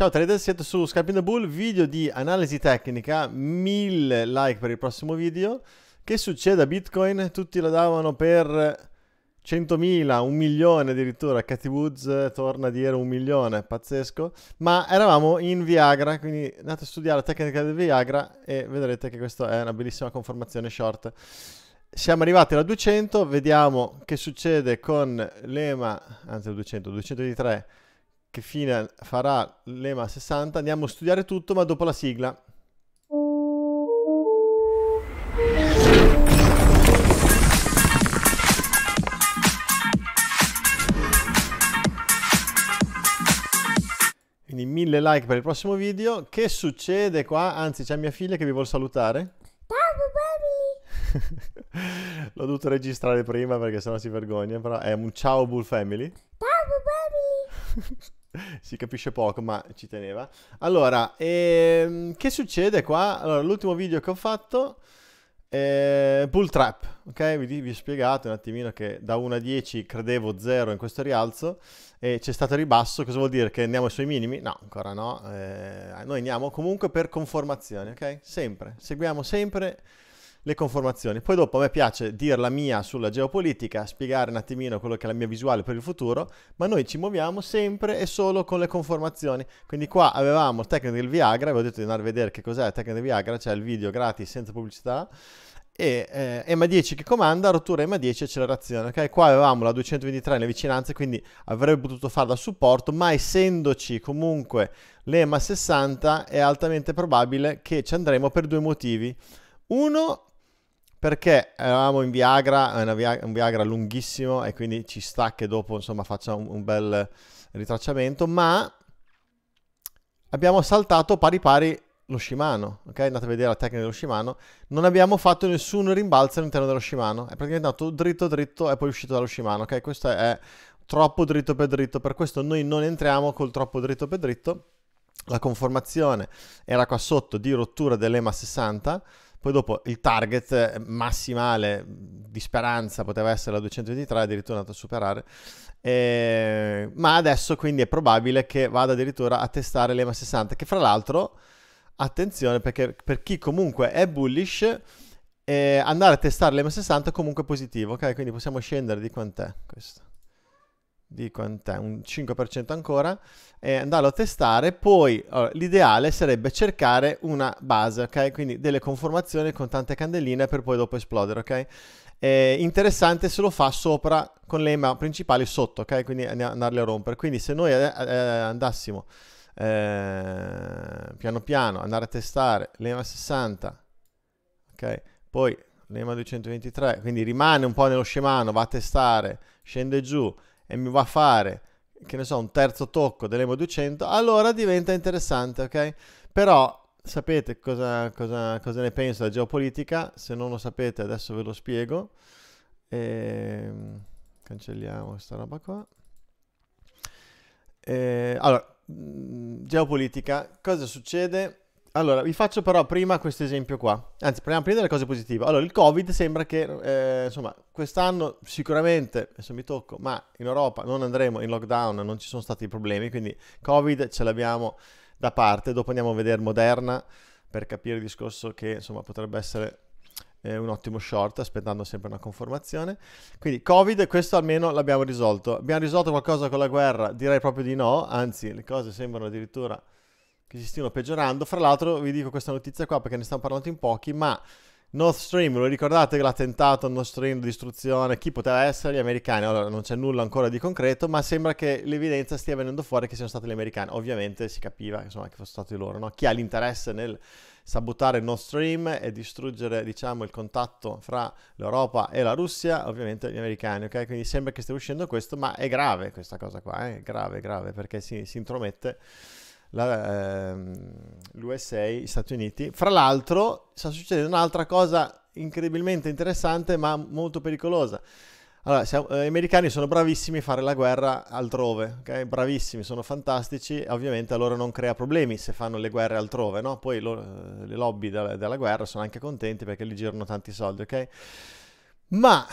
Ciao traders, siete su Scarpin the Bull, video di analisi tecnica, 1000 like per il prossimo video. Che succede a Bitcoin? Tutti lo davano per 100.000, un milione addirittura, Cathy Woods torna a dire un milione, pazzesco. Ma eravamo in Viagra, quindi andate a studiare la tecnica del Viagra e vedrete che questa è una bellissima conformazione short. Siamo arrivati alla 200, vediamo che succede con l'EMA, anzi 200, 223 che fine farà l'EMA 60. Andiamo a studiare tutto, ma dopo la sigla. Quindi mille like per il prossimo video. Che succede qua? Anzi, c'è mia figlia che vi vuole salutare. Ciao, Bubby! L'ho dovuto registrare prima perché sennò si vergogna, però è un ciao Bull Family. Ciao, Bubby! si capisce poco, ma ci teneva. Allora, ehm, che succede qua? Allora, l'ultimo video che ho fatto, eh, Bull Trap, ok? Vi, vi, ho spiegato un attimino che da 1 a 10 credevo 0 in questo rialzo e c'è stato ribasso, cosa vuol dire? Che andiamo sui minimi? No, ancora no. Eh, noi andiamo comunque per conformazione, ok? Sempre, seguiamo sempre le conformazioni. Poi dopo a me piace dire la mia sulla geopolitica, spiegare un attimino quello che è la mia visuale per il futuro, ma noi ci muoviamo sempre e solo con le conformazioni. Quindi qua avevamo il tecnico del Viagra, vi ho detto di andare a vedere che cos'è il tecnico del Viagra, c'è cioè il video gratis senza pubblicità, e eh, EMA 10 che comanda, rottura EMA 10 accelerazione, ok? Qua avevamo la 223 nelle vicinanze, quindi avrebbe potuto fare da supporto, ma essendoci comunque l'EMA 60 è altamente probabile che ci andremo per due motivi. Uno, perché eravamo in Viagra, Viagra, un Viagra lunghissimo e quindi ci sta che dopo insomma faccia un, un bel ritracciamento, ma abbiamo saltato pari pari lo Shimano, ok? Andate a vedere la tecnica dello Shimano, non abbiamo fatto nessun rimbalzo all'interno dello Shimano, è praticamente andato dritto dritto e poi uscito dallo Shimano, ok? Questo è troppo dritto per dritto, per questo noi non entriamo col troppo dritto per dritto, la conformazione era qua sotto di rottura dell'EMA 60, poi dopo il target eh, massimale di speranza poteva essere la 223, addirittura è andato a superare. Eh, ma adesso quindi è probabile che vada addirittura a testare l'EMA 60, che fra l'altro, attenzione, perché per chi comunque è bullish, eh, andare a testare l'EMA 60 è comunque positivo, ok? Quindi possiamo scendere di quant'è questo di quant'è, un 5% ancora, e andarlo a testare, poi allora, l'ideale sarebbe cercare una base, ok? Quindi delle conformazioni con tante candeline per poi dopo esplodere, ok? È interessante se lo fa sopra con le EMA principali sotto, ok? Quindi andarle a rompere. Quindi se noi eh, eh, andassimo eh, piano piano, andare a testare l'EMA 60, ok? Poi l'EMA 223, quindi rimane un po' nello scemano, va a testare, scende giù, e mi va a fare, che ne so, un terzo tocco dell'Emo 200, allora diventa interessante, ok? Però sapete cosa, cosa, cosa ne penso della geopolitica, se non lo sapete adesso ve lo spiego. E... Ehm, cancelliamo questa roba qua. E... Ehm, allora, mm, geopolitica, cosa succede? Allora, vi faccio però prima questo esempio qua. Anzi, proviamo prima delle cose positive. Allora, il Covid sembra che, eh, insomma, quest'anno sicuramente, adesso mi tocco, ma in Europa non andremo in lockdown, non ci sono stati problemi, quindi Covid ce l'abbiamo da parte. Dopo andiamo a vedere Moderna per capire il discorso che, insomma, potrebbe essere eh, un ottimo short, aspettando sempre una conformazione. Quindi Covid, questo almeno l'abbiamo risolto. Abbiamo risolto qualcosa con la guerra? Direi proprio di no, anzi, le cose sembrano addirittura che si stiano peggiorando. Fra l'altro vi dico questa notizia qua perché ne stiamo parlando in pochi, ma Nord Stream, lo ricordate che l'attentato Nord Stream, di distruzione, chi poteva essere? Gli americani. Allora non c'è nulla ancora di concreto, ma sembra che l'evidenza stia venendo fuori che siano stati gli americani. Ovviamente si capiva insomma, che fossero stati loro, no? Chi ha l'interesse nel sabotare Nord Stream e distruggere diciamo, il contatto fra l'Europa e la Russia, ovviamente gli americani, ok? Quindi sembra che stia uscendo questo, ma è grave questa cosa qua, eh? è grave, grave, perché si, si intromette la, ehm, l'USA, gli Stati Uniti. Fra l'altro sta succedendo un'altra cosa incredibilmente interessante ma molto pericolosa. Allora, siamo, eh, gli americani sono bravissimi a fare la guerra altrove, okay? bravissimi, sono fantastici, ovviamente a loro non crea problemi se fanno le guerre altrove, no? poi lo, eh, le lobby della, della guerra sono anche contenti perché li girano tanti soldi, ok? Ma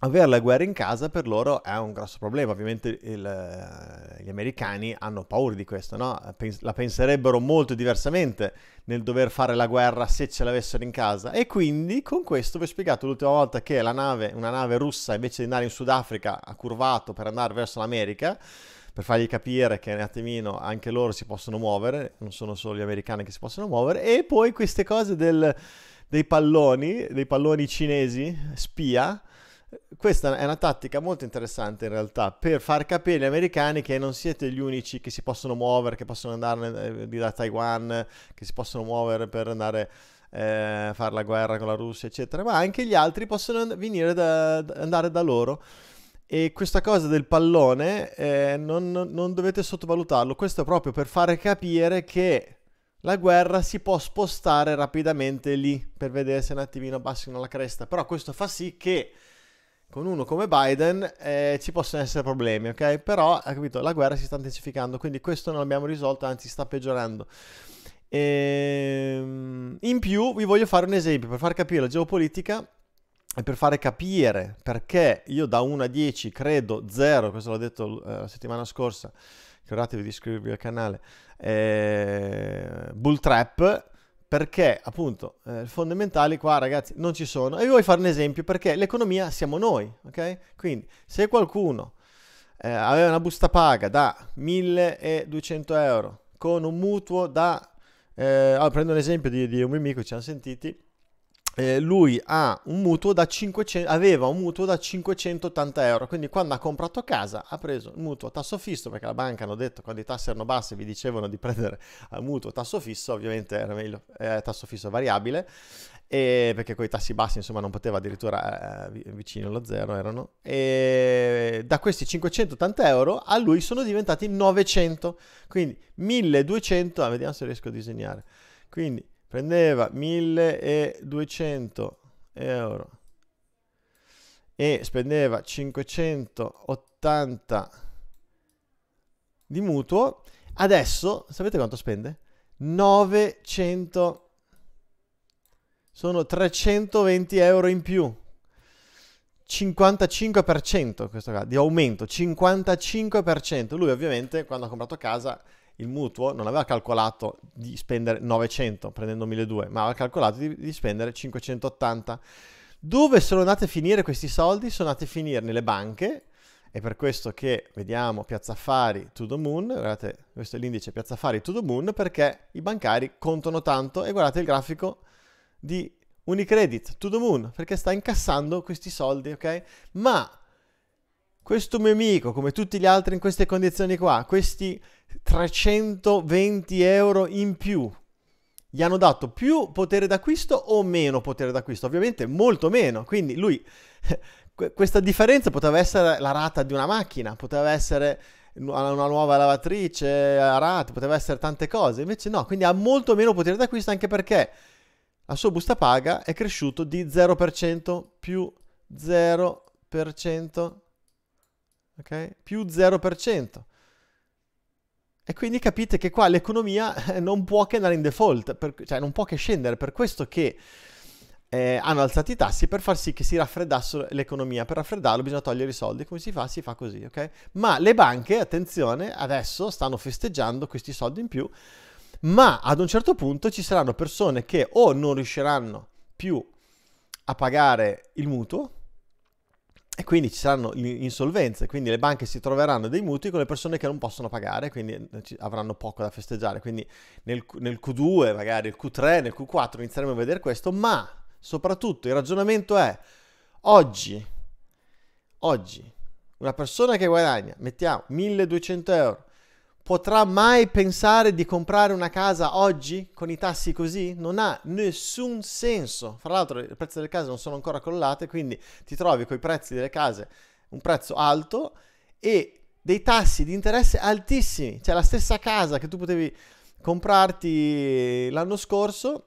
avere la guerra in casa per loro è un grosso problema, ovviamente il, eh, gli americani hanno paura di questo, no? la penserebbero molto diversamente nel dover fare la guerra se ce l'avessero in casa e quindi con questo vi ho spiegato l'ultima volta che la nave, una nave russa invece di andare in Sudafrica ha curvato per andare verso l'America per fargli capire che un attimino anche loro si possono muovere, non sono solo gli americani che si possono muovere, e poi queste cose del, dei palloni, dei palloni cinesi, spia, questa è una tattica molto interessante in realtà per far capire agli americani che non siete gli unici che si possono muovere, che possono andare eh, da Taiwan, che si possono muovere per andare eh, fare la guerra con la Russia, eccetera, ma anche gli altri possono venire da, da andare da loro. E questa cosa del pallone eh, non, non, dovete sottovalutarlo, questo è proprio per fare capire che la guerra si può spostare rapidamente lì per vedere se un attimino abbassino la cresta, però questo fa sì che con uno come Biden eh, ci possono essere problemi, ok? Però, ha capito, la guerra si sta intensificando, quindi questo non l'abbiamo risolto, anzi sta peggiorando. E... Ehm, in più vi voglio fare un esempio per far capire la geopolitica e per fare capire perché io da 1 a 10 credo 0, questo l'ho detto eh, la settimana scorsa, ricordatevi di iscrivervi al canale, eh, Bull Trap perché appunto eh, fondamentali qua ragazzi non ci sono e vi voglio fare un esempio perché l'economia siamo noi, ok? Quindi se qualcuno eh, aveva una busta paga da 1200 euro con un mutuo da, eh, allora, prendo un esempio di, di un mio amico, ci hanno sentiti, eh, lui un 500, aveva un mutuo da 580 euro, quindi quando ha comprato casa ha preso il mutuo a tasso fisso, perché la banca hanno detto quando i tassi erano bassi vi dicevano di prendere il mutuo a tasso fisso, ovviamente era meglio eh, tasso fisso variabile, e perché con i tassi bassi insomma non poteva addirittura eh, eh vicino allo zero erano e da questi 580 euro a lui sono diventati 900 quindi 1200 ah, vediamo se riesco a disegnare quindi prendeva 1200 euro e spendeva 580 di mutuo, adesso sapete quanto spende? 900 sono 320 euro in più 55% questo caso, di aumento 55% lui ovviamente quando ha comprato casa il mutuo non aveva calcolato di spendere 900 prendendo 1200, ma aveva calcolato di, di spendere 580. Dove sono andate a finire questi soldi? Sono andate a finire nelle banche, è per questo che vediamo Piazza Affari to the Moon, guardate, questo è l'indice Piazza Affari to the Moon perché i bancari contano tanto e guardate il grafico di Unicredit to the Moon perché sta incassando questi soldi, ok? Ma questo mio amico, come tutti gli altri in queste condizioni qua, questi 320 euro in più. Gli hanno dato più potere d'acquisto o meno potere d'acquisto? Ovviamente molto meno. Quindi lui, questa differenza poteva essere la rata di una macchina, poteva essere una nuova lavatrice, a rata, poteva essere tante cose. Invece no, quindi ha molto meno potere d'acquisto anche perché la sua busta paga è cresciuto di 0% più 0%, ok? Più 0%. E quindi capite che qua l'economia eh, non può che andare in default, per, cioè non può che scendere, per questo che eh, hanno alzato i tassi per far sì che si raffreddasse l'economia. Per raffreddarlo bisogna togliere i soldi, come si fa? Si fa così, ok? Ma le banche, attenzione, adesso stanno festeggiando questi soldi in più, ma ad un certo punto ci saranno persone che o non riusciranno più a pagare il mutuo, e quindi ci saranno insolvenze, quindi le banche si troveranno dei mutui con le persone che non possono pagare, quindi eh, avranno poco da festeggiare. Quindi nel, nel Q2, magari il Q3, nel Q4 inizieremo a vedere questo, ma soprattutto il ragionamento è oggi, oggi una persona che guadagna, mettiamo 1200 euro potrà mai pensare di comprare una casa oggi con i tassi così? Non ha nessun senso. Fra l'altro i prezzi delle case non sono ancora collate, quindi ti trovi con i prezzi delle case un prezzo alto e dei tassi di interesse altissimi. Cioè la stessa casa che tu potevi comprarti l'anno scorso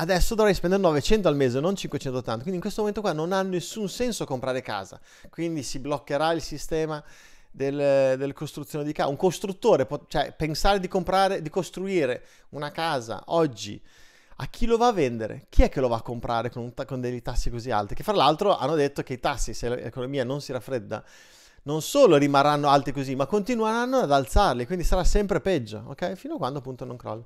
Adesso dovrei spendere 900 al mese, non 580. Quindi in questo momento qua non ha nessun senso comprare casa. Quindi si bloccherà il sistema del, del costruzione di casa. Un costruttore, può, cioè pensare di comprare, di costruire una casa oggi a chi lo va a vendere? Chi è che lo va a comprare con, ta- con dei tassi così alti? Che fra l'altro hanno detto che i tassi, se l'economia non si raffredda, non solo rimarranno alti così, ma continueranno ad alzarli, quindi sarà sempre peggio, ok? Fino a quando appunto non crolla.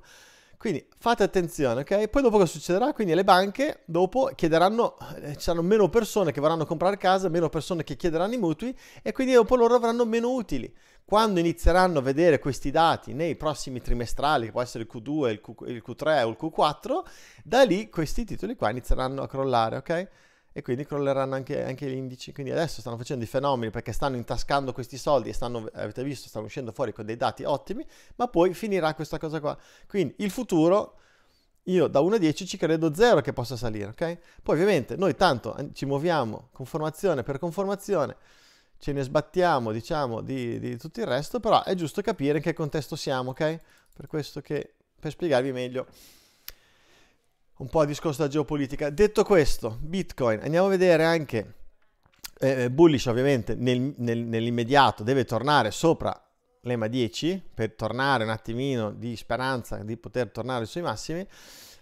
Quindi fate attenzione, ok? Poi dopo cosa succederà? Quindi le banche dopo chiederanno, eh, ci saranno meno persone che vorranno comprare casa, meno persone che chiederanno i mutui e quindi dopo loro avranno meno utili. Quando inizieranno a vedere questi dati nei prossimi trimestrali, che può essere il Q2, il, Q, il Q3 o il Q4, da lì questi titoli qua inizieranno a crollare, ok? e quindi crolleranno anche, anche, gli indici. Quindi adesso stanno facendo i fenomeni perché stanno intascando questi soldi e stanno, avete visto, stanno uscendo fuori con dei dati ottimi, ma poi finirà questa cosa qua. Quindi il futuro, io da 1 a 10 ci credo 0 che possa salire, ok? Poi ovviamente noi tanto eh, ci muoviamo conformazione per conformazione, ce ne sbattiamo diciamo di, di tutto il resto, però è giusto capire in che contesto siamo, ok? Per questo che, per spiegarvi meglio un po' a discorso da geopolitica. Detto questo, Bitcoin, andiamo a vedere anche eh, eh, bullish ovviamente nel, nel, nell'immediato deve tornare sopra l'EMA 10 per tornare un attimino di speranza di poter tornare sui massimi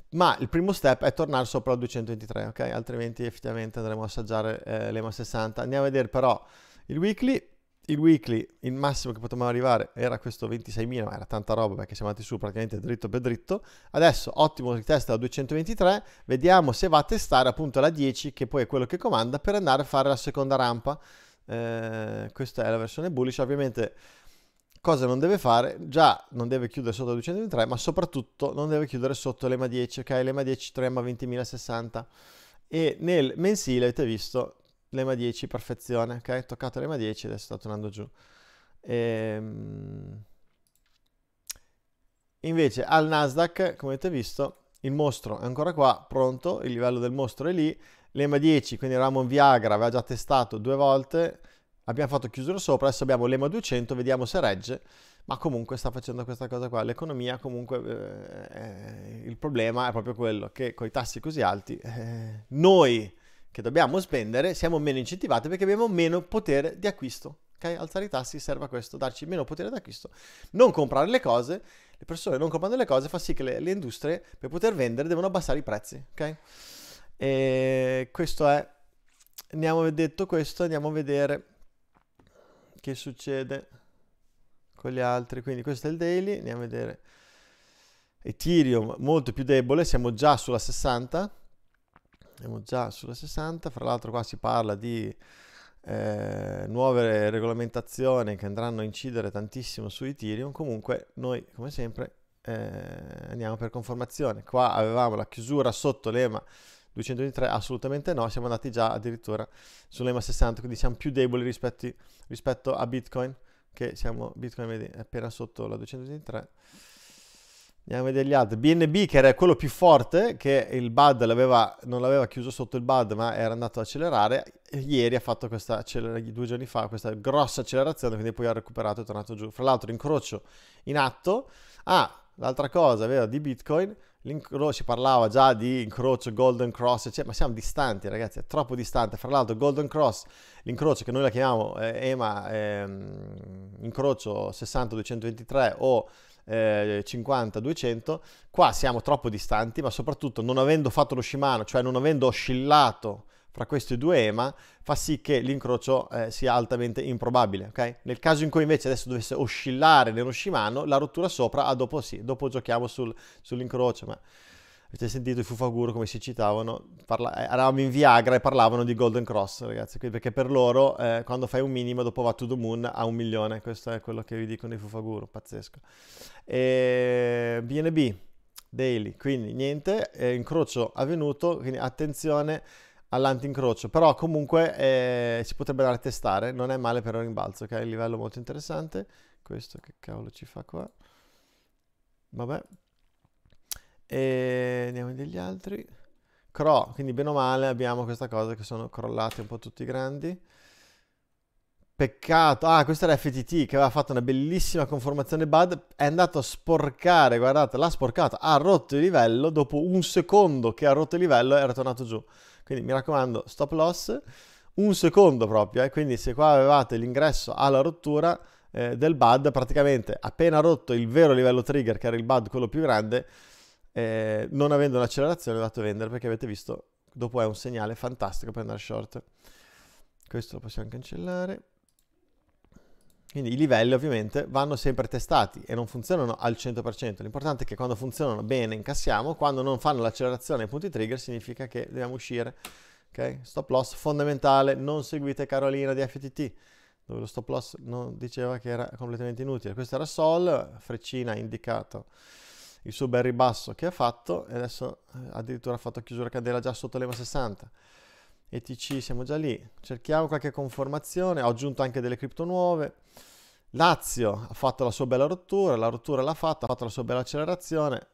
ma il primo step è tornare sopra il 223 ok altrimenti effettivamente andremo a assaggiare eh, l'EMA 60 andiamo a vedere però il weekly il weekly, il massimo che potevamo arrivare era questo 26.000, ma era tanta roba perché siamo andati su praticamente dritto per dritto. Adesso ottimo test da 223, vediamo se va a testare appunto la 10 che poi è quello che comanda per andare a fare la seconda rampa. Eh, questa è la versione bullish, ovviamente cosa non deve fare? Già non deve chiudere sotto la 223, ma soprattutto non deve chiudere sotto l'EMA 10, ok? L'EMA 10 trema 20.060 e nel mensile avete visto l'EMA 10, perfezione, ok? toccato l'EMA 10 adesso sta tornando giù. Ehm... Invece al Nasdaq, come avete visto, il mostro è ancora qua, pronto, il livello del mostro è lì, l'EMA 10, quindi eravamo in Viagra, aveva già testato due volte, abbiamo fatto chiusura sopra, adesso abbiamo l'EMA 200, vediamo se regge, ma comunque sta facendo questa cosa qua, l'economia comunque, eh, eh il problema è proprio quello, che con i tassi così alti, eh, noi che dobbiamo spendere, siamo meno incentivati perché abbiamo meno potere di acquisto. Okay? Alzare i tassi serve a questo, darci meno potere d'acquisto, non comprare le cose, le persone non comprano le cose fa sì che le, le industrie per poter vendere devono abbassare i prezzi. Okay? E questo è, andiamo detto questo, andiamo a vedere che succede con gli altri. Quindi questo è il daily, andiamo a vedere. Ethereum molto più debole, siamo già sulla 60 siamo già sulla 60, fra l'altro qua si parla di eh, nuove regolamentazioni che andranno a incidere tantissimo su Ethereum, comunque noi come sempre eh, andiamo per conformazione, qua avevamo la chiusura sotto l'EMA 223 assolutamente no, siamo andati già addirittura sull'EMA 60, quindi siamo più deboli rispetto, rispetto a Bitcoin, che siamo Bitcoin appena sotto la 223 Andiamo a vedere gli altri. BNB che era quello più forte, che il BUD l'aveva, non l'aveva chiuso sotto il BUD ma era andato ad accelerare, ieri ha fatto questa, due giorni fa, questa grossa accelerazione, quindi poi ha recuperato e è tornato giù. Fra l'altro incrocio in atto. Ah, l'altra cosa, vero, di Bitcoin, si parlava già di incrocio, Golden Cross, eccetera, ma siamo distanti ragazzi, è troppo distante. Fra l'altro Golden Cross, l'incrocio che noi la chiamiamo eh, EMA, eh, incrocio 60223 o eh, 50, 200, qua siamo troppo distanti, ma soprattutto non avendo fatto lo shimano, cioè non avendo oscillato fra questi due EMA, fa sì che l'incrocio eh, sia altamente improbabile, okay? Nel caso in cui invece adesso dovesse oscillare nello shimano, la rottura sopra, ah, dopo sì, dopo giochiamo sul, sull'incrocio, ma avete sentito i Fufaguro come si citavano, parla- eh, eravamo in Viagra e parlavano di Golden Cross, ragazzi, perché per loro eh, quando fai un minimo dopo va to the moon a un milione, questo è quello che vi dicono i Fufaguro, pazzesco. E... BNB, daily, quindi niente, eh, incrocio avvenuto, quindi attenzione all'antincrocio, però comunque eh, si potrebbe andare a testare, non è male per un rimbalzo, che è un livello molto interessante. Questo che cavolo ci fa qua? Vabbè, e andiamo degli altri. Cro, quindi bene o male abbiamo questa cosa che sono crollati un po' tutti i grandi. Peccato. Ah, questo era FTT che aveva fatto una bellissima conformazione bad. È andato a sporcare, guardate, l'ha sporcato. Ha rotto il livello. Dopo un secondo che ha rotto il livello era tornato giù. Quindi mi raccomando, stop loss. Un secondo proprio. Eh? Quindi se qua avevate l'ingresso alla rottura, eh, del BUD, praticamente appena rotto il vero livello trigger, che era il BUD quello più grande, eh, non avendo un'accelerazione ho dato vendere perché avete visto, dopo è un segnale fantastico per andare short. Questo lo possiamo cancellare. Quindi i livelli ovviamente vanno sempre testati e non funzionano al 100%. L'importante è che quando funzionano bene incassiamo, quando non fanno l'accelerazione ai punti trigger significa che dobbiamo uscire. ok Stop loss fondamentale, non seguite Carolina di FTT, dove lo stop loss non diceva che era completamente inutile. Questo era Sol, freccina indicato il suo bel ribasso che ha fatto e adesso eh, addirittura ha fatto chiusura candela già sotto l'EMA 60. ETC siamo già lì, cerchiamo qualche conformazione, ho aggiunto anche delle cripto nuove. Lazio ha fatto la sua bella rottura, la rottura l'ha fatta, ha fatto la sua bella accelerazione.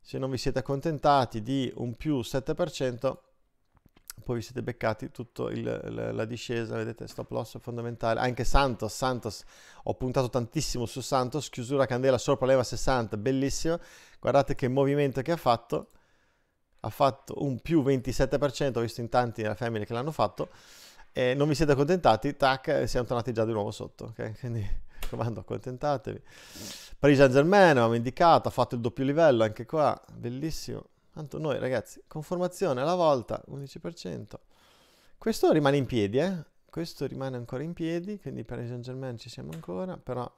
Se non vi siete accontentati di un più 7%, poi vi siete beccati tutta la discesa, vedete stop loss fondamentale, anche Santos, Santos, ho puntato tantissimo su Santos, chiusura candela sopra leva 60, bellissima, guardate che movimento che ha fatto, ha fatto un più 27%, ho visto in tanti nella family che l'hanno fatto, e non vi siete accontentati, tac, siamo tornati già di nuovo sotto, ok? Quindi comando, accontentatevi. Paris Saint Germain, avevamo indicato, ha fatto il doppio livello anche qua, bellissimo. Tanto noi ragazzi, conformazione alla volta, 11%. Questo rimane in piedi, eh? Questo rimane ancora in piedi, quindi per Saint Germain ci siamo ancora, però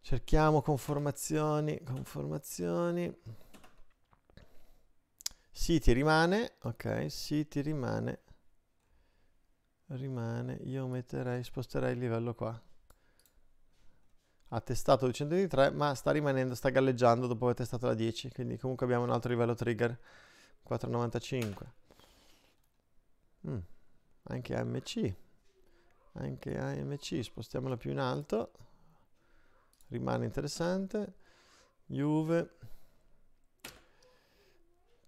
cerchiamo conformazioni, conformazioni. City rimane, ok, City rimane, rimane, io metterei, sposterei il livello qua ha testato 223 ma sta rimanendo, sta galleggiando dopo aver testato la 10 quindi comunque abbiamo un altro livello trigger 495 mm, anche AMC anche AMC spostiamola più in alto rimane interessante Juve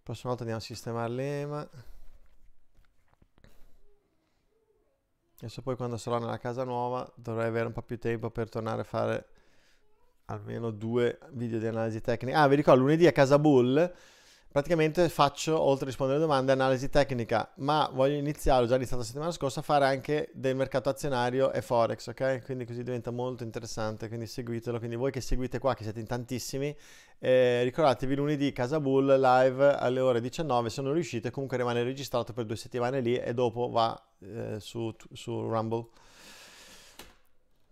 prossima volta andiamo a sistemare l'EMA adesso poi quando sarò nella casa nuova dovrei avere un po' più tempo per tornare a fare almeno due video di analisi tecnica. Ah, vi ricordo, lunedì a Casa Bull praticamente faccio, oltre a rispondere alle domande, analisi tecnica, ma voglio iniziare, ho già iniziato la settimana scorsa, a fare anche del mercato azionario e forex, ok? Quindi così diventa molto interessante, quindi seguitelo. Quindi voi che seguite qua, che siete in tantissimi, eh, ricordatevi lunedì Casa Bull live alle ore 19, se non riuscite comunque rimane registrato per due settimane lì e dopo va eh, su, su Rumble.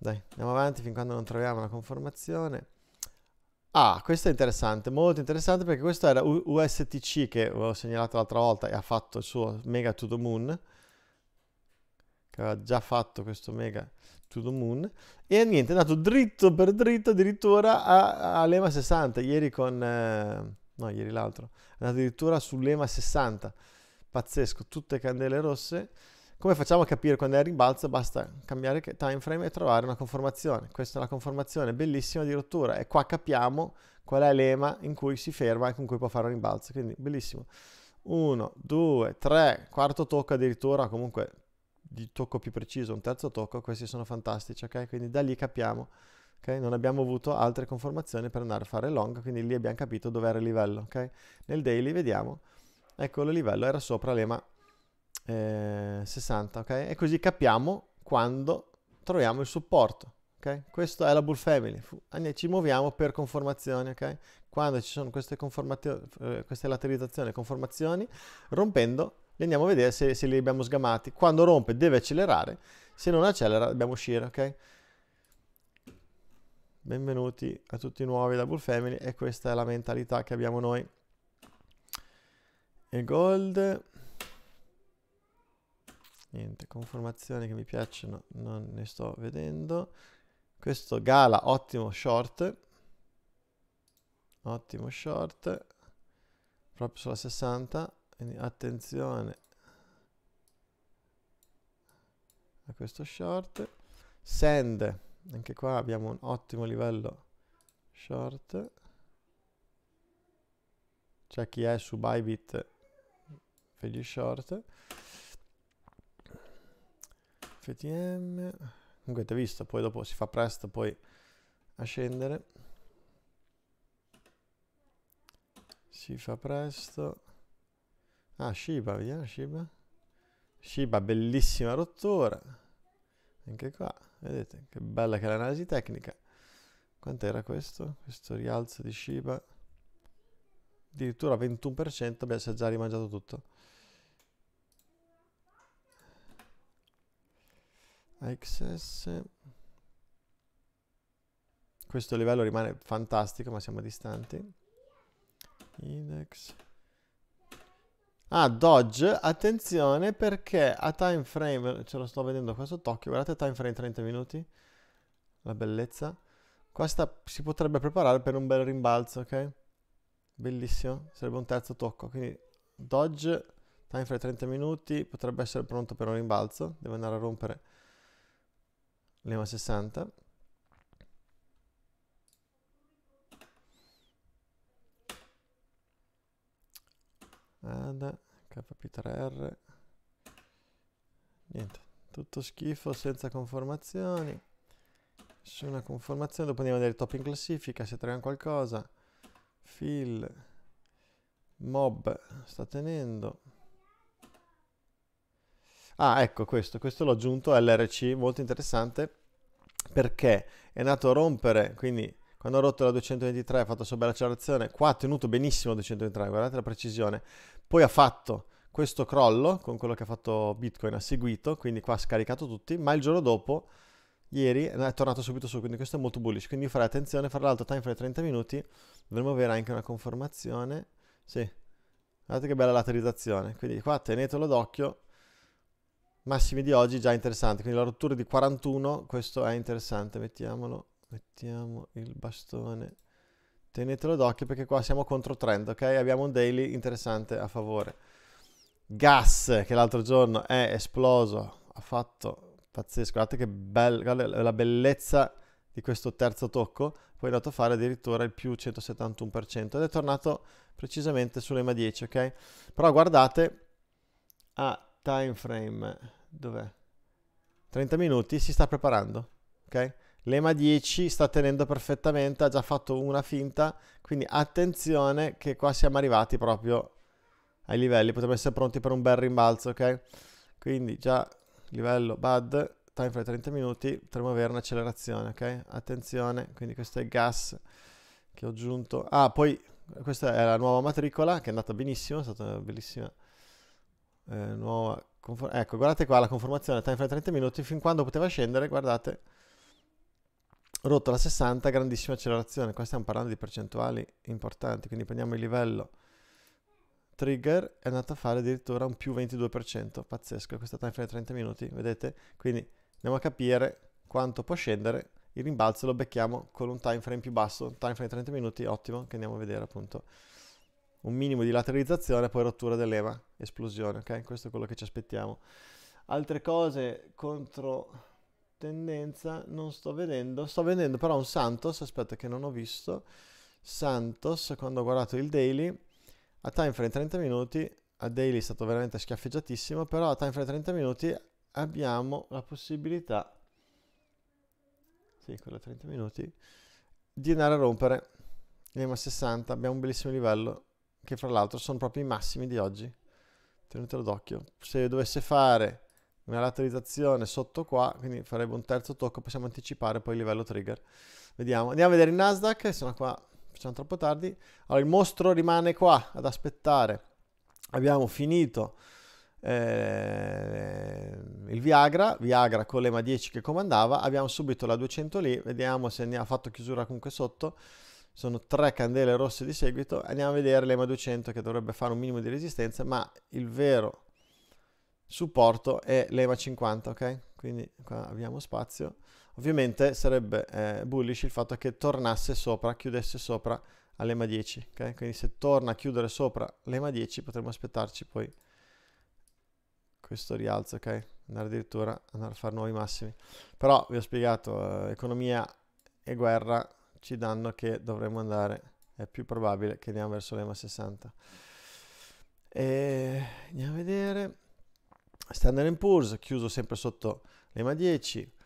Dai, andiamo avanti fin quando non troviamo la conformazione. Ah, questo è interessante, molto interessante perché questo era USTC che avevo segnalato l'altra volta e ha fatto il suo Mega to the Moon, che aveva già fatto questo Mega to the Moon, e niente, è andato dritto per dritto addirittura a, a Lema 60, ieri con... Eh, no, ieri l'altro, è andato addirittura sull'EMA 60, pazzesco, tutte candele rosse. Come facciamo a capire quando è in rimbalzo? Basta cambiare time frame e trovare una conformazione. Questa è la conformazione bellissima di rottura e qua capiamo qual è l'ema in cui si ferma e con cui può fare un rimbalzo, quindi bellissimo. 1, 2, 3, quarto tocco addirittura, comunque di tocco più preciso, un terzo tocco, questi sono fantastici, ok? Quindi da lì capiamo, ok? Non abbiamo avuto altre conformazioni per andare a fare long, quindi lì abbiamo capito dove era il livello, ok? Nel daily vediamo, ecco il livello era sopra l'ema 60, eh, ok? E così capiamo quando troviamo il supporto, ok? Questo è la Bull Family, ci muoviamo per conformazioni, ok? Quando ci sono queste, eh, queste lateralizzazioni e conformazioni, rompendo li andiamo a vedere se, se, li abbiamo sgamati. Quando rompe deve accelerare, se non accelera dobbiamo uscire, ok? Benvenuti a tutti i nuovi da Bull Family e questa è la mentalità che abbiamo noi. E gold niente, conformazioni che mi piacciono non ne sto vedendo. Questo Gala, ottimo short. Ottimo short. Proprio sulla 60. Quindi attenzione a questo short. Send, anche qua abbiamo un ottimo livello short. C'è chi è su Bybit per gli short. FTM. Comunque avete visto, poi dopo si fa presto poi a scendere. Si fa presto. Ah, Shiba, vediamo Shiba. Shiba, bellissima rottura. Anche qua, vedete che bella che è l'analisi tecnica. Quant'era questo? Questo rialzo di Shiba. Addirittura 21%, si è già rimangiato tutto. AXS. Questo livello rimane fantastico, ma siamo distanti. Index. Ah, Dodge, attenzione perché a time frame, ce lo sto vedendo qua sott'occhio, guardate time frame 30 minuti, la bellezza. Questa si potrebbe preparare per un bel rimbalzo, ok? Bellissimo, sarebbe un terzo tocco, quindi Dodge, time frame 30 minuti, potrebbe essere pronto per un rimbalzo, deve andare a rompere lema 60 ad k più 3r niente tutto schifo senza conformazioni nessuna conformazione dopo andiamo a vedere top in classifica se troviamo qualcosa fill mob sta tenendo Ah, ecco questo, questo l'ho aggiunto LRC, molto interessante, perché è andato a rompere, quindi quando ho rotto la 223 ha fatto sobreaccelerazione, qua ha tenuto benissimo 223, guardate la precisione, poi ha fatto questo crollo con quello che ha fatto Bitcoin, ha seguito, quindi qua ha scaricato tutti, ma il giorno dopo, ieri, è tornato subito su, quindi questo è molto bullish, quindi farei attenzione, fra l'altro time frame 30 minuti, dovremmo avere anche una conformazione, sì, guardate che bella lateralizzazione, quindi qua tenetelo d'occhio, massimi di oggi già interessante quindi la rottura di 41, questo è interessante, mettiamolo, mettiamo il bastone, tenetelo d'occhio perché qua siamo contro trend, ok? Abbiamo un daily interessante a favore. Gas, che l'altro giorno è esploso, ha fatto pazzesco, guardate che bel, guardate la bellezza di questo terzo tocco, poi è andato a fare addirittura il più 171% ed è tornato precisamente sull'EMA 10, ok? Però guardate a time frame, dov'è? 30 minuti, si sta preparando, ok? L'EMA 10 sta tenendo perfettamente, ha già fatto una finta, quindi attenzione che qua siamo arrivati proprio ai livelli, potremmo essere pronti per un bel rimbalzo, ok? Quindi già livello bad, time frame 30 minuti, potremmo avere un'accelerazione, ok? Attenzione, quindi questo è il gas che ho aggiunto. Ah, poi questa è la nuova matricola che è andata benissimo, è stata bellissima eh, nuova, ecco, guardate qua la conformazione time frame 30 minuti, fin quando poteva scendere, guardate, rotto la 60, grandissima accelerazione, qua stiamo parlando di percentuali importanti, quindi prendiamo il livello trigger, è andato a fare addirittura un più 22%, pazzesco, questa time frame 30 minuti, vedete? Quindi andiamo a capire quanto può scendere, il rimbalzo lo becchiamo con un time frame più basso, time frame 30 minuti, ottimo, che andiamo a vedere appunto un minimo di lateralizzazione, poi rottura dell'ema, esplosione, ok? Questo è quello che ci aspettiamo. Altre cose contro tendenza non sto vedendo, sto vedendo però un Santos, aspetta che non ho visto, Santos quando ho guardato il daily, a time frame 30 minuti, a daily è stato veramente schiaffeggiatissimo, però a time frame 30 minuti abbiamo la possibilità, sì quella 30 minuti, di andare a rompere l'EMA 60, abbiamo un bellissimo livello, che fra l'altro sono proprio i massimi di oggi. Tenetelo d'occhio. Se dovesse fare una lateralizzazione sotto qua, quindi farebbe un terzo tocco, possiamo anticipare poi il livello trigger. Vediamo, andiamo a vedere il Nasdaq, sono qua, facciamo troppo tardi. Allora, il mostro rimane qua ad aspettare. Abbiamo finito eh, il Viagra, Viagra con l'EMA 10 che comandava, abbiamo subito la 200 lì, vediamo se ne ha fatto chiusura comunque sotto sono tre candele rosse di seguito, andiamo a vedere l'EMA 200 che dovrebbe fare un minimo di resistenza, ma il vero supporto è l'EMA 50, ok? Quindi qua abbiamo spazio. Ovviamente sarebbe eh, bullish il fatto che tornasse sopra, chiudesse sopra all'EMA 10, ok? Quindi se torna a chiudere sopra l'EMA 10 potremmo aspettarci poi questo rialzo, ok? Andare addirittura andare a fare nuovi massimi. Però vi ho spiegato, eh, economia e guerra ci danno che dovremmo andare, è più probabile che andiamo verso l'EMA 60. E andiamo a vedere, Standard Poor's chiuso sempre sotto l'EMA 10,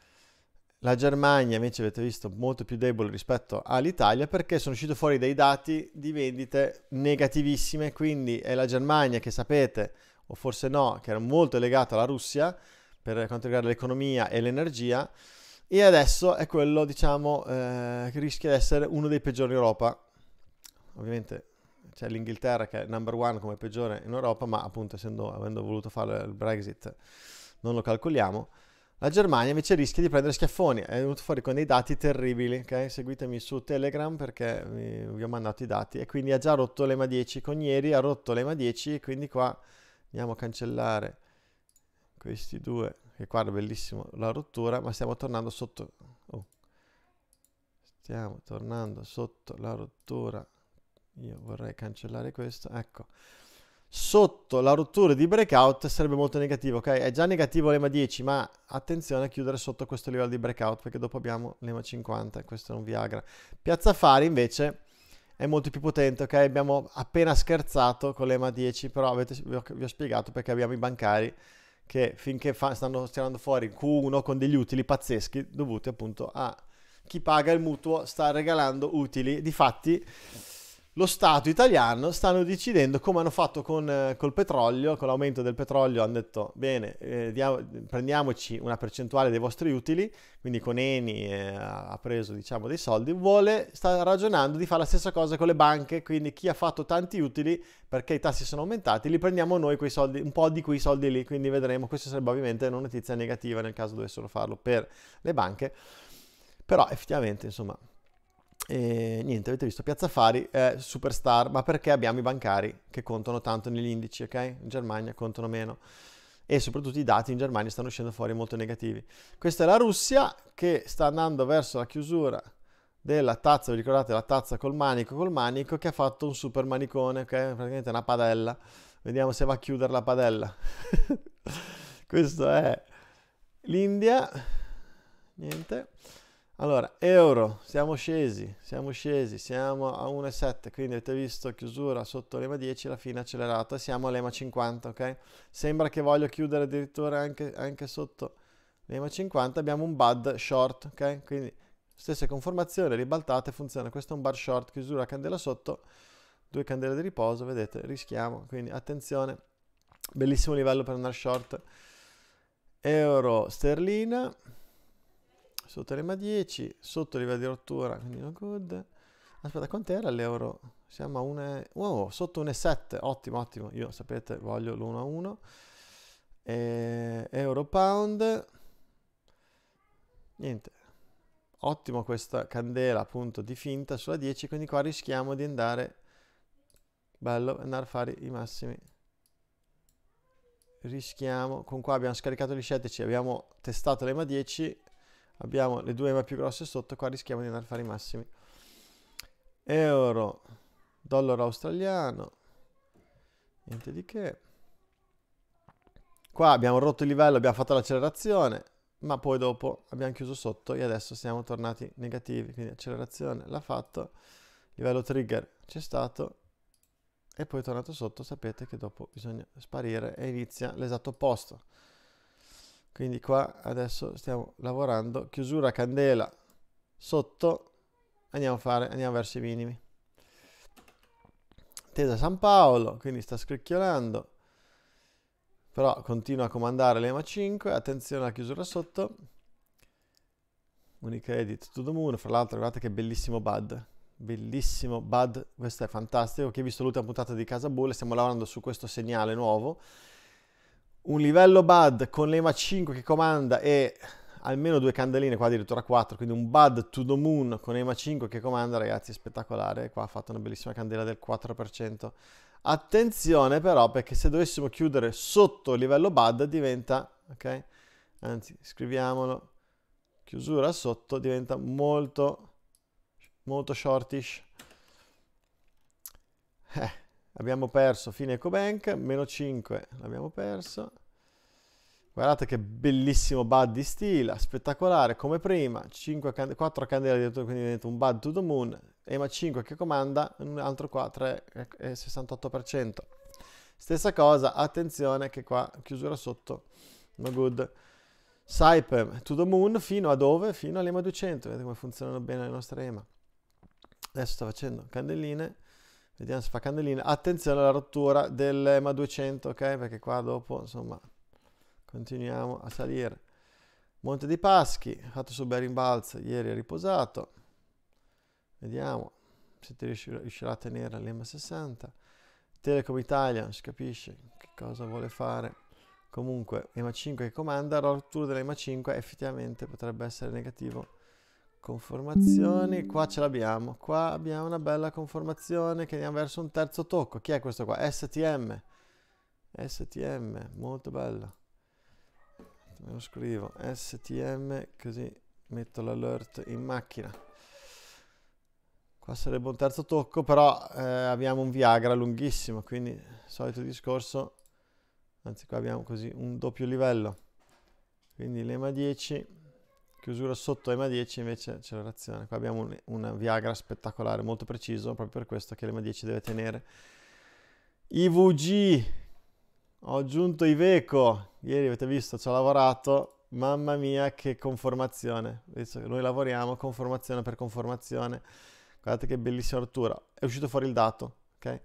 la Germania invece avete visto molto più debole rispetto all'Italia perché sono usciti fuori dei dati di vendite negativissime, quindi è la Germania che sapete, o forse no, che era molto legata alla Russia per quanto riguarda l'economia e l'energia, e adesso è quello, diciamo, eh, che rischia di essere uno dei peggiori in Europa. Ovviamente c'è l'Inghilterra che è number one come peggiore in Europa, ma appunto essendo, avendo voluto fare il Brexit non lo calcoliamo. La Germania invece rischia di prendere schiaffoni, è venuto fuori con dei dati terribili, ok? Seguitemi su Telegram perché vi, ho mandato i dati e quindi ha già rotto l'EMA 10, con ieri ha rotto l'EMA 10 quindi qua andiamo a cancellare questi due che qua era bellissimo la rottura, ma stiamo tornando sotto... Oh. Stiamo tornando sotto la rottura. Io vorrei cancellare questo, ecco. Sotto la rottura di breakout sarebbe molto negativo, ok? È già negativo l'EMA 10, ma attenzione a chiudere sotto questo livello di breakout, perché dopo abbiamo l'EMA 50, questo è un Viagra. Piazza Fari invece è molto più potente, ok? Abbiamo appena scherzato con l'EMA 10, però avete, vi ho spiegato perché abbiamo i bancari che finché fa, stanno tirando fuori Q1 con degli utili pazzeschi dovuti appunto a chi paga il mutuo sta regalando utili. Difatti lo Stato italiano stanno decidendo come hanno fatto con, eh, col petrolio, con l'aumento del petrolio hanno detto bene, eh, diamo, prendiamoci una percentuale dei vostri utili, quindi con Eni eh, ha preso diciamo, dei soldi, vuole, sta ragionando di fare la stessa cosa con le banche, quindi chi ha fatto tanti utili perché i tassi sono aumentati, li prendiamo noi quei soldi, un po' di quei soldi lì, quindi vedremo, questa sarebbe ovviamente una notizia negativa nel caso dovessero farlo per le banche, però effettivamente insomma e niente, avete visto, Piazza Fari è superstar, ma perché abbiamo i bancari che contano tanto negli indici, ok? In Germania contano meno e soprattutto i dati in Germania stanno uscendo fuori molto negativi. Questa è la Russia che sta andando verso la chiusura della tazza, vi ricordate la tazza col manico, col manico che ha fatto un super manicone, ok? Praticamente una padella. Vediamo se va a chiudere la padella. Questo è l'India. Niente. Allora, euro, siamo scesi, siamo scesi, siamo a 1,7, quindi avete visto chiusura sotto l'EMA 10, la fine accelerata, siamo all'EMA 50, ok? Sembra che voglio chiudere addirittura anche, anche sotto l'EMA 50, abbiamo un BAD short, ok? Quindi stessa conformazione, ribaltate, funziona. Questo è un bar short, chiusura, candela sotto, due candele di riposo, vedete, rischiamo, quindi attenzione, bellissimo livello per andare short. Euro sterlina, sotto l'EMA 10, sotto il livello di rottura, quindi no good. Aspetta, quant'era l'euro? Siamo a 1... Wow, sotto 1,7, ottimo, ottimo. Io, sapete, voglio l'1 a 1. Euro pound. Niente. Ottimo questa candela appunto di finta sulla 10, quindi qua rischiamo di andare... Bello, andare a fare i massimi rischiamo con qua abbiamo scaricato gli scettici abbiamo testato l'EMA 10 abbiamo le due EMA più grosse sotto, qua rischiamo di andare a fare i massimi. Euro, dollaro australiano, niente di che. Qua abbiamo rotto il livello, abbiamo fatto l'accelerazione, ma poi dopo abbiamo chiuso sotto e adesso siamo tornati negativi, quindi accelerazione l'ha fatto, livello trigger c'è stato e poi tornato sotto sapete che dopo bisogna sparire e inizia l'esatto opposto quindi qua adesso stiamo lavorando chiusura candela sotto andiamo a fare andiamo verso i minimi tesa San Paolo quindi sta scricchiolando però continua a comandare l'EMA 5 attenzione alla chiusura sotto Unicredit to the moon fra l'altro guardate che bellissimo bud bellissimo bud questo è fantastico chi ha visto l'ultima puntata di Casa Bull stiamo lavorando su questo segnale nuovo un livello Bud con l'EMA 5 che comanda e almeno due candeline, qua addirittura 4, quindi un Bud to the Moon con EMA 5 che comanda, ragazzi, spettacolare. Qua ha fatto una bellissima candela del 4%. Attenzione però, perché se dovessimo chiudere sotto il livello Bud diventa, ok? Anzi, scriviamolo, chiusura sotto diventa molto, molto shortish. Eh, abbiamo perso fine EcoBank, meno 5 l'abbiamo perso. Guardate che bellissimo bud di stila, spettacolare come prima, 5 can 4 candele addirittura, quindi diventa un bud to the moon, EMA 5 che comanda, un altro qua 3,68%. Stessa cosa, attenzione che qua chiusura sotto, no good. Saipem to the moon fino a dove? Fino all'EMA 200, vedete come funzionano bene le nostre EMA. Adesso sto facendo candeline Vediamo se fa candelina. Attenzione alla rottura dell'EMA 200, ok? Perché qua dopo, insomma, continuiamo a salire. Monte dei Paschi, fatto su bel rimbalzo, ieri è riposato. Vediamo se ti riuscirà a tenere l'EMA 60. Telecom Italia, non si capisce che cosa vuole fare. Comunque, EMA 5 che comanda, la rottura dell'EMA 5 effettivamente potrebbe essere negativo Conformazioni, qua ce l'abbiamo, qua abbiamo una bella conformazione che andiamo verso un terzo tocco. Chi è questo qua? STM. STM, molto bello. Me lo scrivo, STM, così metto l'alert in macchina. Qua sarebbe un terzo tocco, però eh, abbiamo un Viagra lunghissimo, quindi solito discorso, anzi qua abbiamo così un doppio livello. Quindi lema 10 Chiusura sotto EMA 10 invece accelerazione. Qua abbiamo un, un Viagra spettacolare, molto preciso, proprio per questo che l'EMA 10 deve tenere. IVG, ho aggiunto Iveco, ieri avete visto, ci ho lavorato, mamma mia che conformazione. Noi lavoriamo conformazione per conformazione. Guardate che bellissima rottura. È uscito fuori il dato, ok?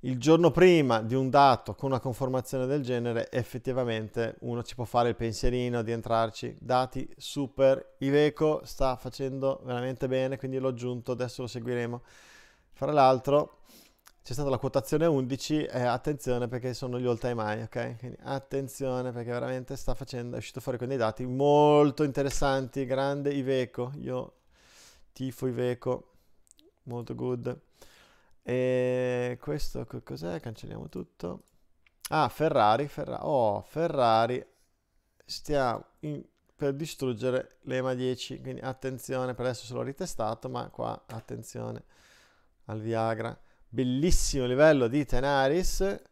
il giorno prima di un dato con una conformazione del genere, effettivamente uno ci può fare il pensierino di entrarci. Dati super, Iveco sta facendo veramente bene, quindi l'ho aggiunto, adesso lo seguiremo. Fra l'altro c'è stata la quotazione 11 e eh, attenzione perché sono gli all time high, ok? Quindi attenzione perché veramente sta facendo, è uscito fuori con dei dati molto interessanti, grande Iveco, io tifo Iveco, molto good. E questo cos'è? Cancelliamo tutto. Ah, Ferrari, Ferra oh, Ferrari stiamo per distruggere l'EMA 10, quindi attenzione, per adesso solo ritestato, ma qua attenzione al Viagra. Bellissimo livello di Tenaris.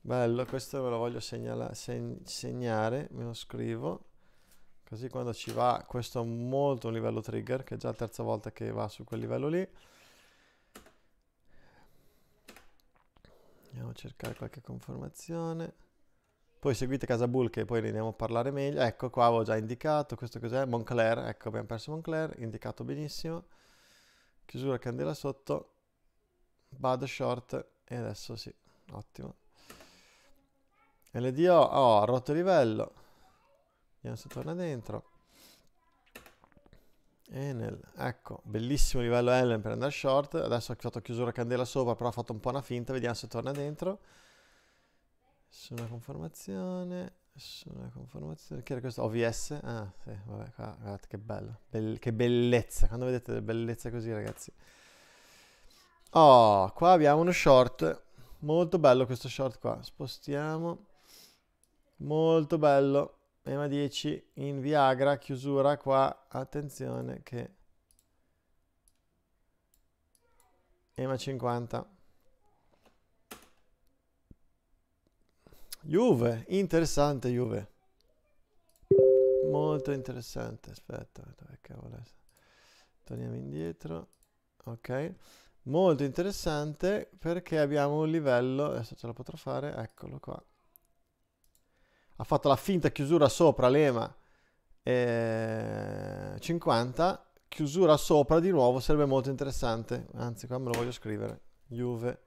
Bello, questo ve lo voglio segnala, seg segnare, me lo scrivo. Così quando ci va, questo è molto un livello trigger, che è già la terza volta che va su quel livello lì. Andiamo a cercare qualche conformazione. Poi seguite Casa Bull che poi ne andiamo a parlare meglio. Ecco qua avevo già indicato, questo cos'è? Moncler, ecco abbiamo perso Moncler, indicato benissimo. Chiusura candela sotto, bud short e adesso sì, ottimo. LDO, oh, rotto livello. Vediamo se torna dentro. Enel, ecco, bellissimo livello Ellen per andare short, adesso ha fatto chiusura candela sopra, però ha fatto un po' una finta, vediamo se torna dentro. Nessuna conformazione, nessuna conformazione, che era questo? OVS? Ah sì, vabbè, guardate che bello, Be che bellezza, quando vedete le bellezze così ragazzi. Oh, qua abbiamo uno short, molto bello questo short qua, spostiamo, molto bello ema 10 in Viagra, chiusura qua, attenzione che EMA 50. Juve, interessante Juve. Molto interessante, aspetta, dove cavolo è? Torniamo indietro, ok. Molto interessante perché abbiamo un livello, adesso ce la potrò fare, eccolo qua ha fatto la finta chiusura sopra lema eh, 50, chiusura sopra di nuovo sarebbe molto interessante, anzi qua me lo voglio scrivere, Juve,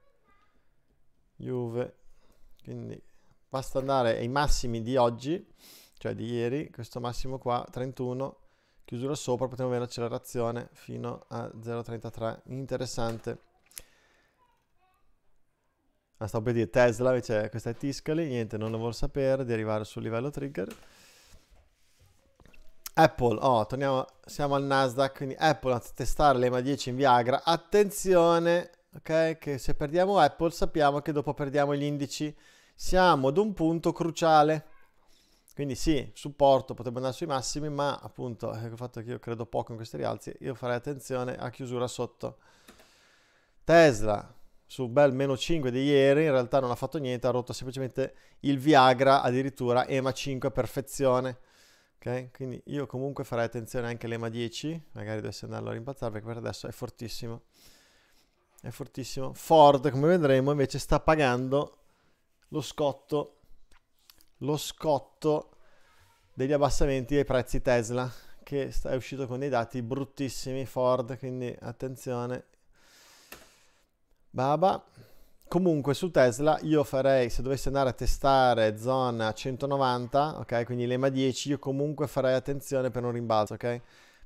Juve, quindi basta andare ai massimi di oggi, cioè di ieri, questo massimo qua, 31, chiusura sopra, potremmo avere l'accelerazione fino a 0,33, interessante. Ma stavo per dire Tesla, invece questa è Tiscali, niente, non lo vuol sapere di arrivare sul livello trigger. Apple, oh, torniamo, siamo al Nasdaq, quindi Apple a testare l'EMA 10 in Viagra. Attenzione, ok, che se perdiamo Apple sappiamo che dopo perdiamo gli indici. Siamo ad un punto cruciale. Quindi sì, supporto, potrebbe andare sui massimi, ma appunto, eh, il fatto che io credo poco in questi rialzi, io farei attenzione a chiusura sotto. Tesla, su bel meno 5 di ieri, in realtà non ha fatto niente, ha rotto semplicemente il Viagra, addirittura EMA 5 perfezione. Okay? Quindi io comunque farei attenzione anche all'EMA 10, magari dovessi andarlo a rimpazzare perché per adesso è fortissimo. È fortissimo. Ford, come vedremo, invece sta pagando lo scotto, lo scotto degli abbassamenti dei prezzi Tesla, che è uscito con dei dati bruttissimi Ford, quindi attenzione, Baba. Comunque su Tesla io farei, se dovessi andare a testare zona 190, ok, quindi l'EMA 10, io comunque farei attenzione per un rimbalzo, ok?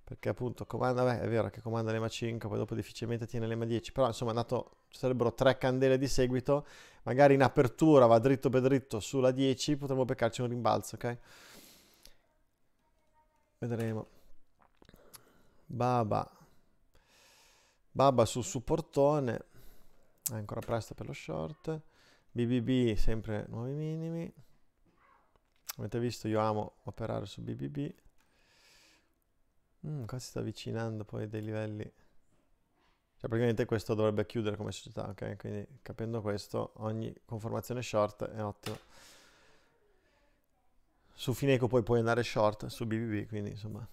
Perché appunto comanda, beh è vero che comanda l'EMA 5, poi dopo difficilmente tiene l'EMA 10, però insomma è andato, ci sarebbero tre candele di seguito, magari in apertura va dritto per dritto sulla 10, potremmo beccarci un rimbalzo, ok? Vedremo. Baba. Baba sul supportone è ancora presto per lo short. BBB sempre nuovi minimi. Avete visto, io amo operare su BBB. Mm, qua si sta avvicinando poi dei livelli. Cioè praticamente questo dovrebbe chiudere come società, ok? Quindi capendo questo, ogni conformazione short è ottima. Su Fineco poi puoi andare short, su BBB, quindi insomma...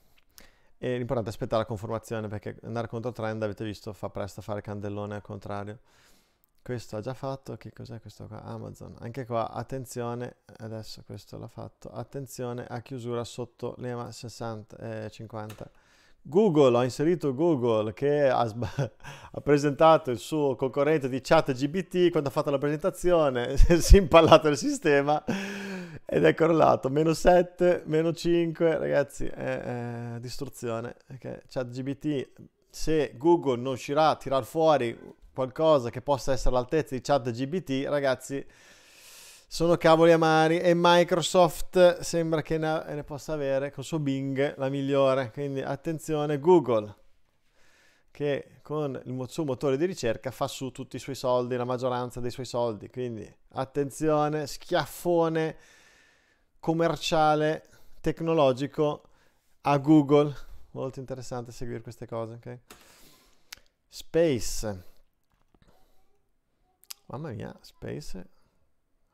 E l'importante è aspettare la conformazione perché andare contro trend, avete visto, fa presto a fare candellone al contrario questo ha già fatto, che cos'è questo qua? Amazon. Anche qua, attenzione, adesso questo l'ha fatto, attenzione a chiusura sotto l'EMA 60, eh, 50. Google, ho inserito Google che ha, ha, presentato il suo concorrente di ChatGBT quando ha fatto la presentazione, si è impallato il sistema ed è crollato. meno 7, meno 5, ragazzi, è, eh, distruzione, okay. ChatGBT se Google non riuscirà a tirar fuori qualcosa che possa essere all'altezza di GBT, ragazzi, sono cavoli amari e Microsoft sembra che ne, possa avere con suo Bing la migliore. Quindi attenzione Google che con il suo motore di ricerca fa su tutti i suoi soldi, la maggioranza dei suoi soldi. Quindi attenzione, schiaffone commerciale, tecnologico a Google molto interessante seguire queste cose, ok? Space. Mamma mia, Space.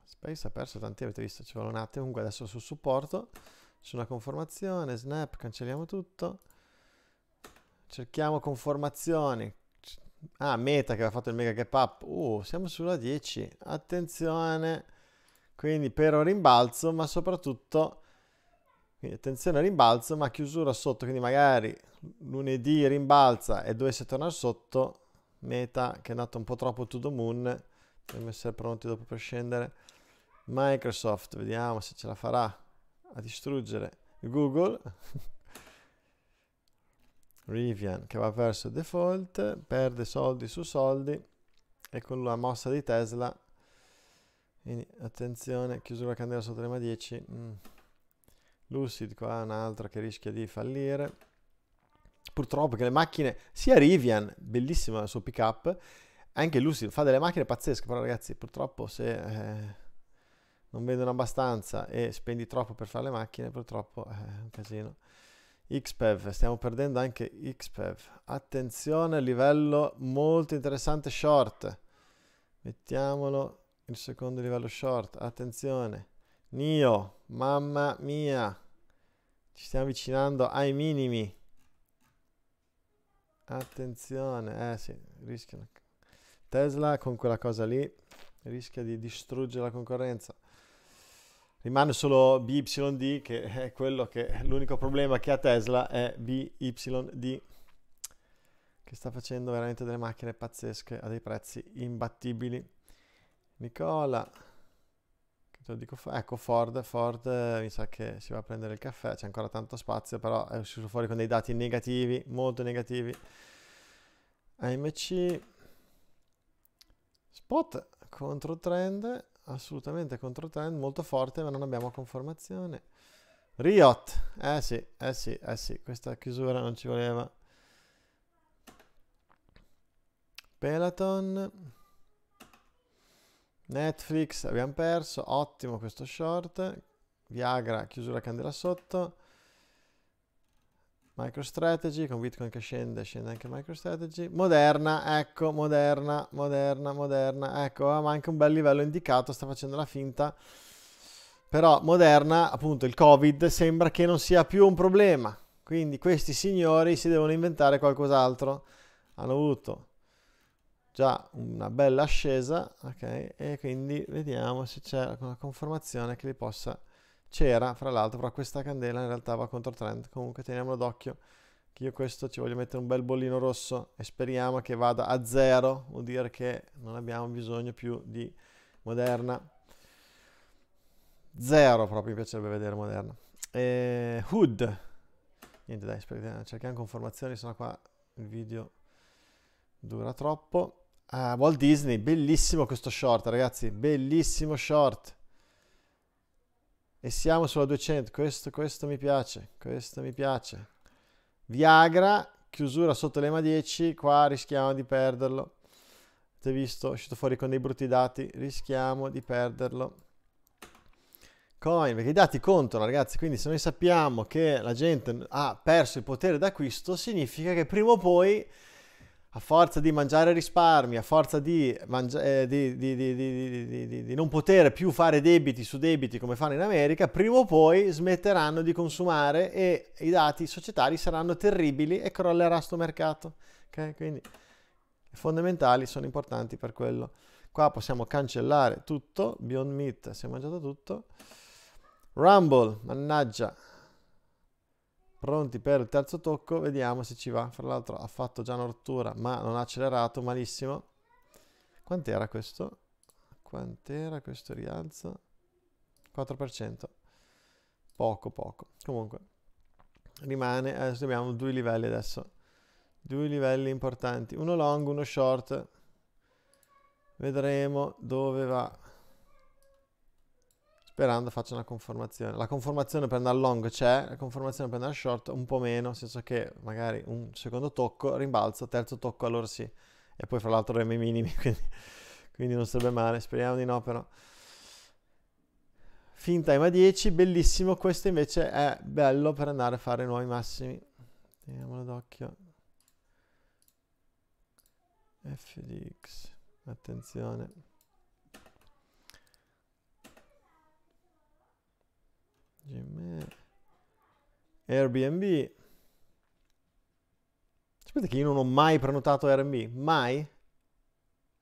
Space ha perso tanti, avete visto, ci vuole un attimo. Comunque adesso sul supporto, su una conformazione, snap, cancelliamo tutto. Cerchiamo conformazioni. Ah, meta che aveva fatto il mega gap up. Uh, siamo sulla 10. Attenzione. Quindi per un rimbalzo, ma soprattutto quindi attenzione al rimbalzo, ma chiusura sotto, quindi magari lunedì rimbalza e dovesse tornare sotto, meta che è andata un po' troppo to the moon, dobbiamo essere pronti dopo per scendere. Microsoft, vediamo se ce la farà a distruggere Google. Rivian che va verso default, perde soldi su soldi e con la mossa di Tesla, quindi attenzione, chiusura candela sotto le 10. Mm. Lucid qua un'altra che rischia di fallire. Purtroppo che le macchine, sia Rivian, bellissima la sua pick up, anche Lucid fa delle macchine pazzesche, però ragazzi purtroppo se eh, non vendono abbastanza e spendi troppo per fare le macchine, purtroppo eh, è un casino. XPEV, stiamo perdendo anche XPEV. Attenzione, livello molto interessante short. Mettiamolo il secondo livello short, attenzione. Nio, mamma mia, ci stiamo avvicinando ai minimi. Attenzione, eh sì, rischiano. Tesla con quella cosa lì rischia di distruggere la concorrenza. Rimane solo BYD che è quello che l'unico problema che ha Tesla è BYD che sta facendo veramente delle macchine pazzesche a dei prezzi imbattibili. Nicola Te cioè, dico, ecco Ford, Ford eh, mi sa che si va a prendere il caffè, c'è ancora tanto spazio, però è uscito fuori con dei dati negativi, molto negativi. AMC, spot contro trend, assolutamente contro trend, molto forte, ma non abbiamo conformazione. Riot, eh sì, eh sì, eh sì, questa chiusura non ci voleva. Peloton. Netflix abbiamo perso, ottimo questo short. Viagra, chiusura candela sotto. MicroStrategy, con Bitcoin che scende, scende anche MicroStrategy. Moderna, ecco, moderna, moderna, moderna. Ecco, ma anche un bel livello indicato, sta facendo la finta. Però moderna, appunto, il Covid sembra che non sia più un problema. Quindi questi signori si devono inventare qualcos'altro. Hanno avuto già una bella ascesa, ok? E quindi vediamo se c'è una conformazione che li possa... C'era, fra l'altro, però questa candela in realtà va contro trend, comunque teniamolo d'occhio che io questo ci voglio mettere un bel bollino rosso e speriamo che vada a zero, vuol dire che non abbiamo bisogno più di Moderna. Zero proprio mi piacerebbe vedere Moderna. E Hood. Niente dai, cerchiamo conformazioni, sennò qua il video dura troppo. Uh, Walt Disney, bellissimo questo short, ragazzi, bellissimo short. E siamo sulla 200, questo, questo mi piace, questo mi piace. Viagra, chiusura sotto l'EMA 10, qua rischiamo di perderlo. Avete visto, è uscito fuori con dei brutti dati, rischiamo di perderlo. Coin, perché i dati contano ragazzi, quindi se noi sappiamo che la gente ha perso il potere d'acquisto, significa che prima o poi a forza di mangiare risparmi, a forza di, mangia- eh, di, di, di, non poter più fare debiti su debiti come fanno in America, prima o poi smetteranno di consumare e i dati societari saranno terribili e crollerà sto mercato. Okay? Quindi i fondamentali sono importanti per quello. Qua possiamo cancellare tutto, Beyond Meat si è mangiato tutto. Rumble, mannaggia, pronti per il terzo tocco, vediamo se ci va. Fra l'altro ha fatto già una rottura, ma non ha accelerato, malissimo. Quant'era questo? Quant'era questo rialzo? 4%. Poco, poco. Comunque, rimane, adesso abbiamo due livelli adesso. Due livelli importanti, uno long, uno short. Vedremo dove va. Sperando faccia una conformazione. La conformazione per andare long c'è, la conformazione per andare short un po' meno, nel senso che magari un secondo tocco, rimbalzo, terzo tocco, allora sì. E poi fra l'altro remi minimi, quindi, quindi non sarebbe male. Speriamo di no però. Fin time a 10, bellissimo. Questo invece è bello per andare a fare nuovi massimi. Teniamolo d'occhio. FDX, attenzione. Airbnb. Sapete che io non ho mai prenotato Airbnb, mai?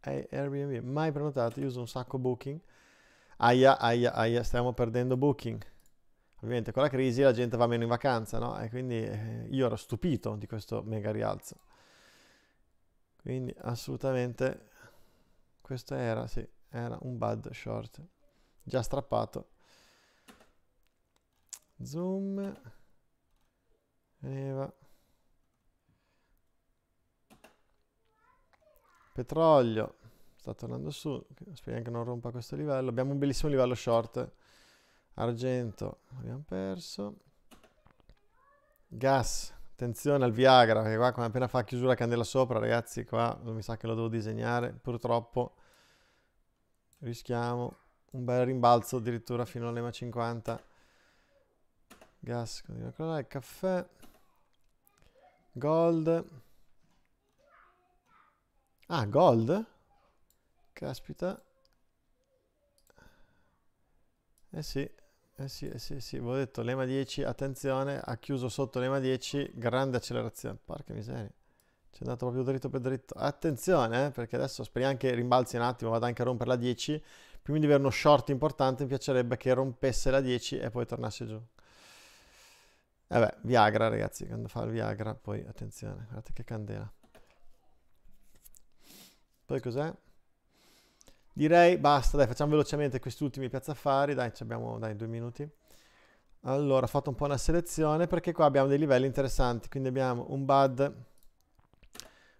Airbnb, mai prenotato, io uso un sacco Booking. Aia, aia, aia, stiamo perdendo Booking. Ovviamente con la crisi la gente va meno in vacanza, no? E quindi eh, io ero stupito di questo mega rialzo. Quindi assolutamente questo era, sì, era un bad short. Già strappato. Zoom. Neva. Petrolio. Sta tornando su. Speriamo che non rompa questo livello. Abbiamo un bellissimo livello short. Argento. Abbiamo perso. Gas. Attenzione al Viagra, Che qua appena fa chiusura candela sopra, ragazzi, qua non mi sa che lo devo disegnare. Purtroppo rischiamo un bel rimbalzo addirittura fino all'EMA 50. Gas, continua a crollare, caffè. Gold. Ah, gold? Caspita. Eh sì, eh sì, eh sì, eh sì. Avevo detto l'EMA 10, attenzione, ha chiuso sotto l'EMA 10, grande accelerazione. Porca miseria. C'è andato proprio dritto per dritto. Attenzione, eh, perché adesso speriamo che rimbalzi un attimo, vada anche a rompere la 10. Prima di avere uno short importante, mi piacerebbe che rompesse la 10 e poi tornasse giù. Vabbè, eh Viagra ragazzi, quando fa il Viagra, poi attenzione, guardate che candela. Poi cos'è? Direi basta, dai, facciamo velocemente questi ultimi piazzaffari, dai, ci abbiamo dai, due minuti. Allora, ho fatto un po' una selezione perché qua abbiamo dei livelli interessanti, quindi abbiamo un bud,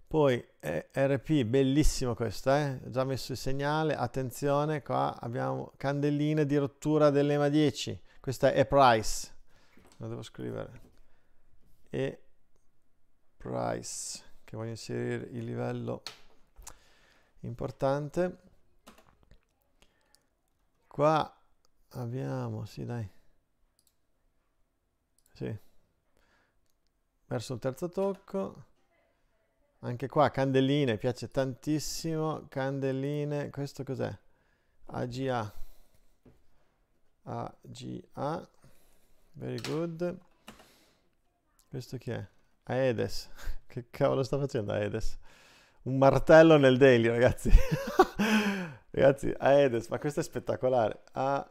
poi eh, RP, bellissimo questo, eh? ho già messo il segnale, attenzione, qua abbiamo candelline di rottura dell'EMA 10, questa è price, lo devo scrivere e price che voglio inserire il livello importante qua abbiamo sì dai sì verso il terzo tocco anche qua candeline piace tantissimo candeline questo cos'è AGA AGA Very good. Questo chi è? Aedes. Che cavolo sta facendo Aedes? Un martello nel daily, ragazzi. ragazzi, Aedes, ma questo è spettacolare. A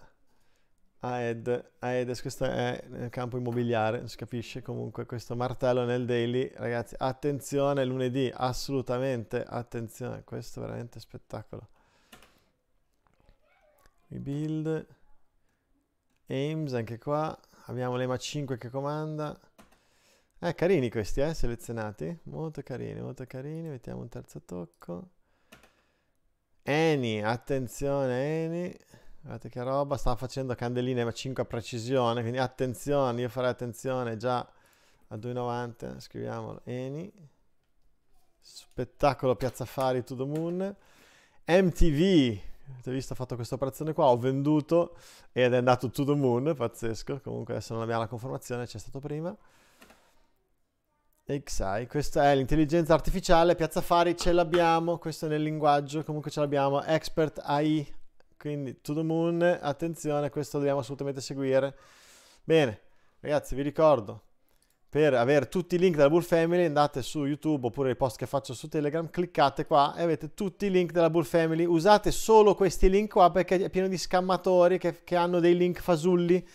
Aed, Aedes, questo è nel campo immobiliare, non si capisce comunque questo martello nel daily. Ragazzi, attenzione lunedì, assolutamente attenzione. Questo è veramente spettacolo. Rebuild. Ames anche qua. Abbiamo l'EMA 5 che comanda. Eh, carini questi, eh, selezionati. Molto carini, molto carini. Mettiamo un terzo tocco. Eni, attenzione Eni. Guardate che roba, sta facendo candeline EMA 5 a precisione, quindi attenzione, io farei attenzione già a 2,90, scriviamolo, Eni. Spettacolo Piazza Fari to the Moon. MTV, avete visto ho fatto questa operazione qua, ho venduto ed è andato to the moon, pazzesco, comunque adesso non abbiamo la conformazione, c'è stato prima. XI, questa è l'intelligenza artificiale, Piazza Fari ce l'abbiamo, questo è nel linguaggio, comunque ce l'abbiamo, Expert AI, quindi to the moon, attenzione, questo dobbiamo assolutamente seguire. Bene, ragazzi vi ricordo, per avere tutti i link della Bull Family andate su YouTube oppure i post che faccio su Telegram, cliccate qua e avete tutti i link della Bull Family. Usate solo questi link qua perché è pieno di scammatori che, che hanno dei link fasulli.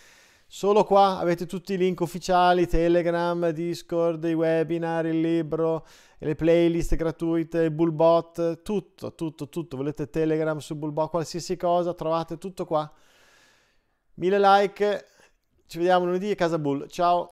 Solo qua avete tutti i link ufficiali, Telegram, Discord, i webinar, il libro, le playlist gratuite, Bullbot, tutto, tutto, tutto. Volete Telegram su Bullbot, qualsiasi cosa, trovate tutto qua. Mille like, ci vediamo lunedì a Casa Bull, ciao!